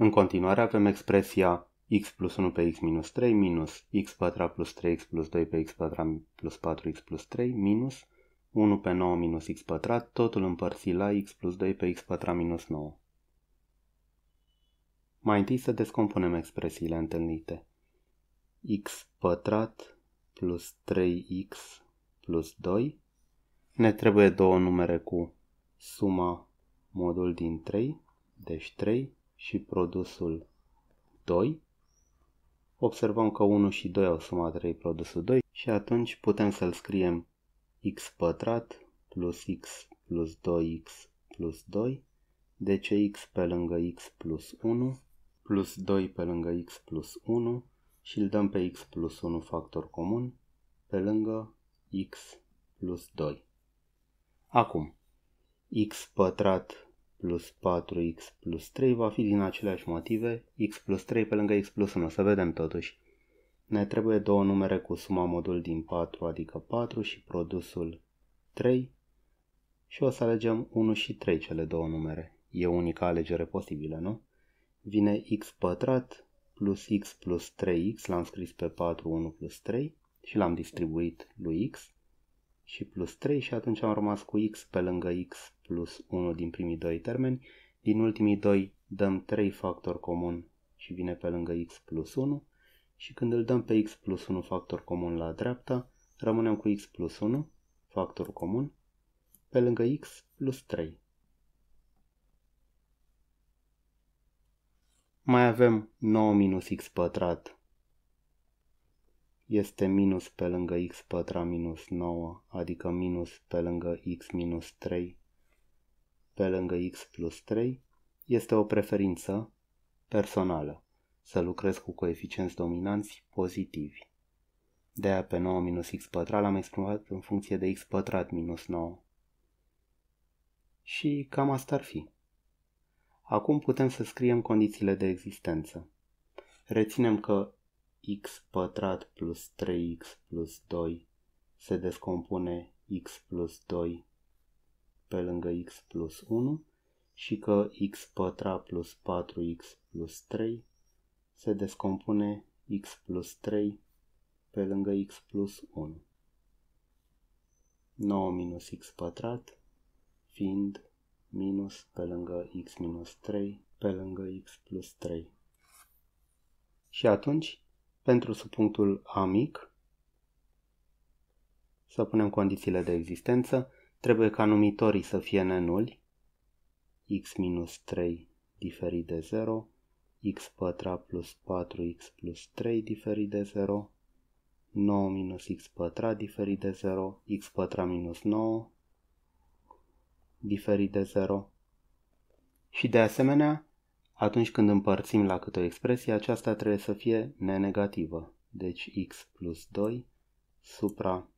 În continuare avem expresia x plus 1 pe x minus 3 minus x pătrat plus 3x plus 2 pe x pătrat plus 4x plus 3 minus 1 pe 9 minus x pătrat, totul împărțit la x plus 2 pe x pătrat minus 9. Mai întâi să descompunem expresiile întâlnite. x pătrat plus 3x plus 2. Ne trebuie două numere cu suma modul din 3, deci 3, și produsul 2. Observăm că 1 și 2 au suma 3 produsul 2 și atunci putem să-l scriem x pătrat plus x plus 2x plus 2, De ce x pe lângă x plus 1 plus 2 pe lângă x plus 1 și îl dăm pe x plus 1 factor comun pe lângă x plus 2. Acum, x pătrat plus 4x plus 3 va fi din aceleași motive, x plus 3 pe lângă x plus 1, să vedem totuși. Ne trebuie două numere cu suma modul din 4, adică 4 și produsul 3 și o să alegem 1 și 3 cele două numere. E unica alegere posibilă, nu? Vine x pătrat plus x plus 3x, l-am scris pe 4, 1 plus 3 și l-am distribuit lui x și plus 3 și atunci am rămas cu x pe lângă x plus 1 din primii doi termeni. Din ultimii doi dăm 3 factor comun și vine pe lângă x plus 1 și când îl dăm pe x plus 1 factor comun la dreapta, rămânem cu x plus 1 factor comun pe lângă x plus 3. Mai avem 9 minus x pătrat este minus pe lângă x pătrat minus 9, adică minus pe lângă x minus 3 pe lângă x plus 3, este o preferință personală, să lucrez cu coeficienți dominanți pozitivi. De aia pe 9 minus x pătrat l-am exprimat în funcție de x pătrat minus 9. Și cam asta ar fi. Acum putem să scriem condițiile de existență. Reținem că x pătrat plus 3x plus 2 se descompune x plus 2 pe lângă x plus 1 și că x pătrat plus 4x plus 3 se descompune x plus 3 pe lângă x plus 1. 9 minus x pătrat fiind minus pe lângă x minus 3 pe lângă x plus 3. Și atunci pentru subpunctul A mic, să punem condițiile de existență, trebuie ca numitorii să fie nenuli, x minus 3 diferit de 0, x pătrat plus 4x plus 3 diferit de 0, 9 minus x pătrat diferit de 0, x pătrat minus 9 diferit de 0 și de asemenea atunci când împărțim la câte o expresie, aceasta trebuie să fie nenegativă. Deci x plus 2 supra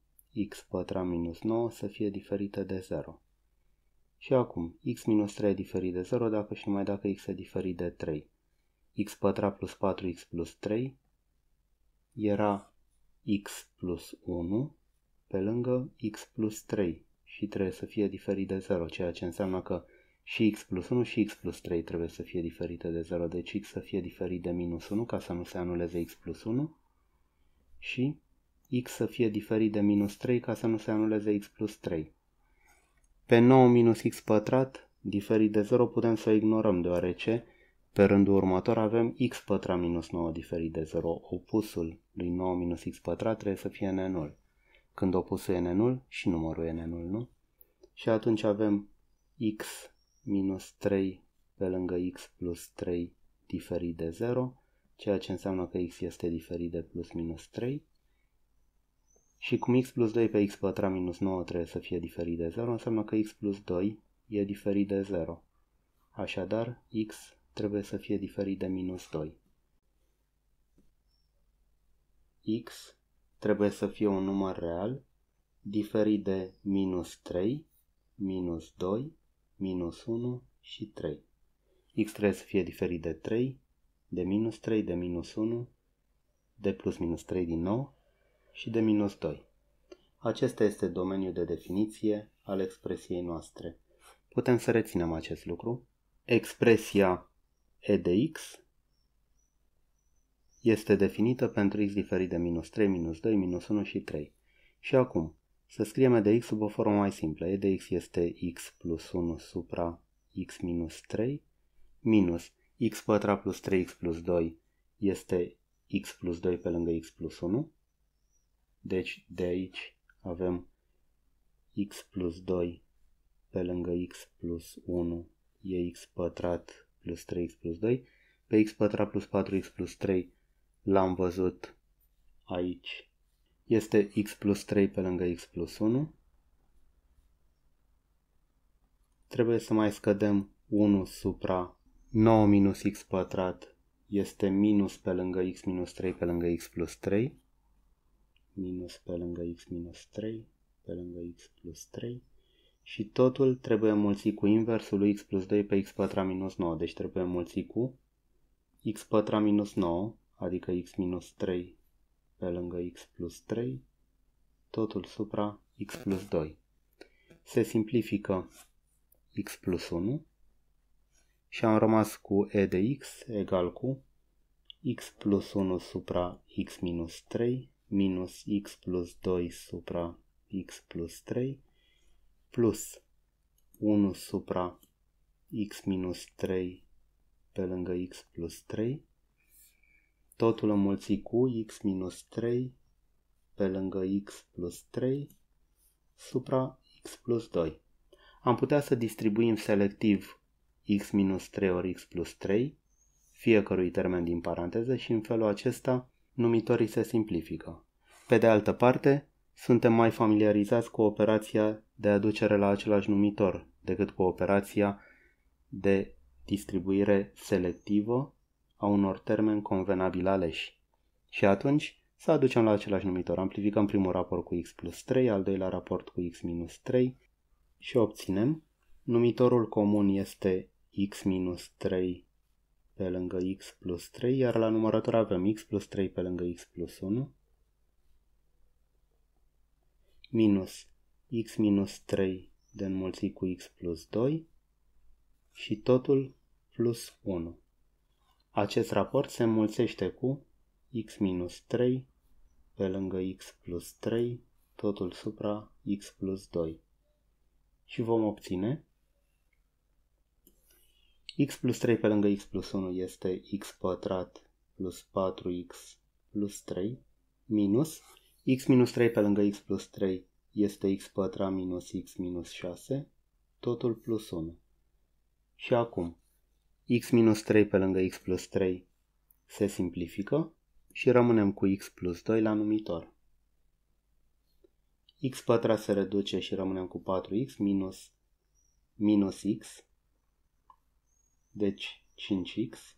x pătrat minus 9 să fie diferită de 0. Și acum, x minus 3 e diferit de 0 dacă și numai dacă x e diferit de 3. x pătrat plus 4x plus 3 era x plus 1 pe lângă x plus 3 și trebuie să fie diferit de 0, ceea ce înseamnă că și x plus 1 și x plus 3 trebuie să fie diferite de 0, deci x să fie diferit de minus 1 ca să nu se anuleze x plus 1 și x să fie diferit de minus 3 ca să nu se anuleze x plus 3. Pe 9 minus x pătrat, diferit de 0, putem să o ignorăm deoarece pe rândul următor avem x pătrat minus 9 diferit de 0. Opusul lui 9 minus x pătrat trebuie să fie nenul. Când opusul e nenul și numărul e nenul, nu? Și atunci avem x minus 3 pe lângă x plus 3 diferit de 0, ceea ce înseamnă că x este diferit de plus minus 3. Și cum x plus 2 pe x pătrat minus 9 trebuie să fie diferit de 0, înseamnă că x plus 2 e diferit de 0. Așadar, x trebuie să fie diferit de minus 2. x trebuie să fie un număr real diferit de minus 3, minus 2 minus 1 și 3. x trebuie să fie diferit de 3, de minus 3, de minus 1, de plus minus 3 din nou și de minus 2. Acesta este domeniul de definiție al expresiei noastre. Putem să reținem acest lucru. Expresia e de x este definită pentru x diferit de minus 3, minus 2, minus 1 și 3. Și acum, să scriem de x sub o formă mai simplă. E de x este x plus 1 supra x minus 3 minus x pătrat plus 3x plus 2 este x plus 2 pe lângă x plus 1. Deci de aici avem x plus 2 pe lângă x plus 1 e x pătrat plus 3x plus 2. Pe x pătrat plus 4x plus 3 l-am văzut aici este x plus 3 pe lângă x plus 1. Trebuie să mai scădem 1 supra 9 minus x pătrat este minus pe lângă x minus 3 pe lângă x plus 3. Minus pe lângă x minus 3 pe lângă x plus 3. Și totul trebuie mulțit cu inversul lui x plus 2 pe x pătrat minus 9. Deci trebuie mulțit cu x pătrat minus 9, adică x minus 3 pe lângă x plus 3, totul supra x plus 2. Se simplifică x plus 1 și am rămas cu e de x egal cu x plus 1 supra x minus 3 minus x plus 2 supra x plus 3 plus 1 supra x minus 3 pe lângă x plus 3 totul înmulțit cu x minus 3 pe lângă x plus 3 supra x plus 2. Am putea să distribuim selectiv x minus 3 ori x plus 3 fiecărui termen din paranteză și în felul acesta numitorii se simplifică. Pe de altă parte, suntem mai familiarizați cu operația de aducere la același numitor decât cu operația de distribuire selectivă a unor termeni convenabil aleși. Și atunci să aducem la același numitor. Amplificăm primul raport cu x plus 3, al doilea raport cu x minus 3 și obținem. Numitorul comun este x minus 3 pe lângă x plus 3, iar la numărător avem x plus 3 pe lângă x plus 1 minus x minus 3 de înmulțit cu x plus 2 și totul plus 1. Acest raport se înmulțește cu x minus 3 pe lângă x plus 3 totul supra x plus 2 și vom obține x plus 3 pe lângă x plus 1 este x pătrat plus 4x plus 3 minus x minus 3 pe lângă x plus 3 este x pătrat minus x minus 6 totul plus 1. Și acum x minus 3 pe lângă x plus 3 se simplifică și rămânem cu x plus 2 la numitor. x pătrat se reduce și rămânem cu 4x minus, minus x, deci 5x,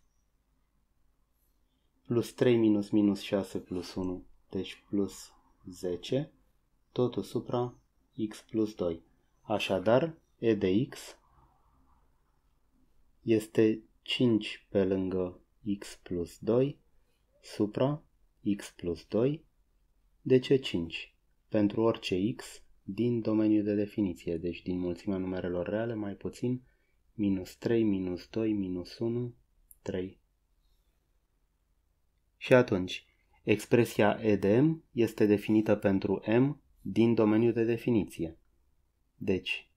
plus 3 minus minus 6 plus 1, deci plus 10, totul supra x plus 2. Așadar, e de x este 5 pe lângă x plus 2 supra x plus 2. De ce 5? Pentru orice x din domeniul de definiție, deci din mulțimea numerelor reale, mai puțin, minus 3, minus 2, minus 1, 3. Și atunci, expresia E de M este definită pentru M din domeniul de definiție. Deci,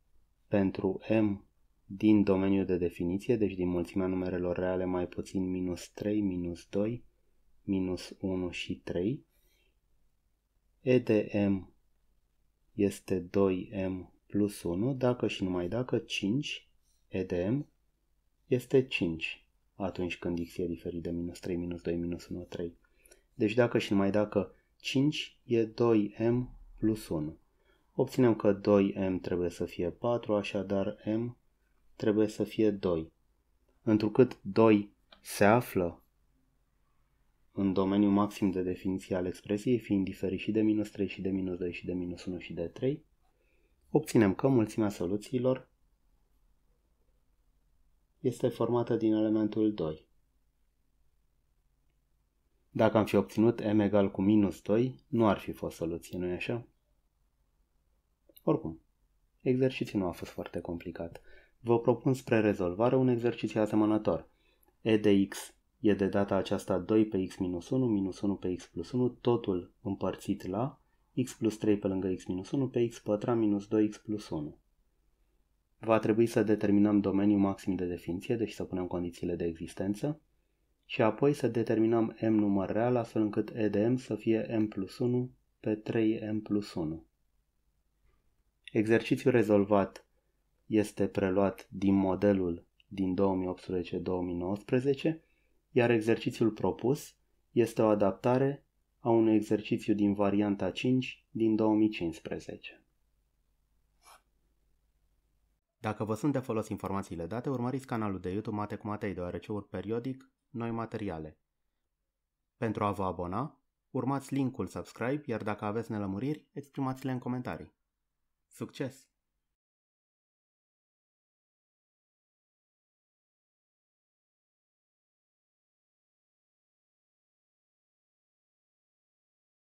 pentru M din domeniul de definiție, deci din mulțimea numerelor reale mai puțin minus 3, minus 2, minus 1 și 3. EDM este 2M plus 1, dacă și numai dacă 5, EDM este 5 atunci când x e diferit de minus 3, minus 2, minus 1, 3. Deci dacă și numai dacă 5 e 2m plus 1. Obținem că 2m trebuie să fie 4, așadar m trebuie să fie 2. Întrucât 2 se află în domeniul maxim de definiție al expresiei, fiind diferit și de minus 3 și de minus 2 și de minus 1 și de 3, obținem că mulțimea soluțiilor este formată din elementul 2. Dacă am fi obținut m egal cu minus 2, nu ar fi fost soluție, nu-i așa? Oricum, exercițiul nu a fost foarte complicat. Vă propun spre rezolvare un exercițiu asemănător. E de x e de data aceasta 2 pe x minus 1 minus 1 pe x plus 1, totul împărțit la x plus 3 pe lângă x minus 1 pe x pătrat minus 2x plus 1. Va trebui să determinăm domeniul maxim de definiție, deci să punem condițiile de existență, și apoi să determinăm m număr real astfel încât e de m să fie m plus 1 pe 3m plus 1. Exercițiul rezolvat este preluat din modelul din 2018-2019, iar exercițiul propus este o adaptare a unui exercițiu din varianta 5 din 2015. Dacă vă sunt de folos informațiile date, urmăriți canalul de YouTube Mate cu Matei, deoarece ur periodic noi materiale. Pentru a vă abona, urmați linkul subscribe, iar dacă aveți nelămuriri, exprimați-le în comentarii. Succes!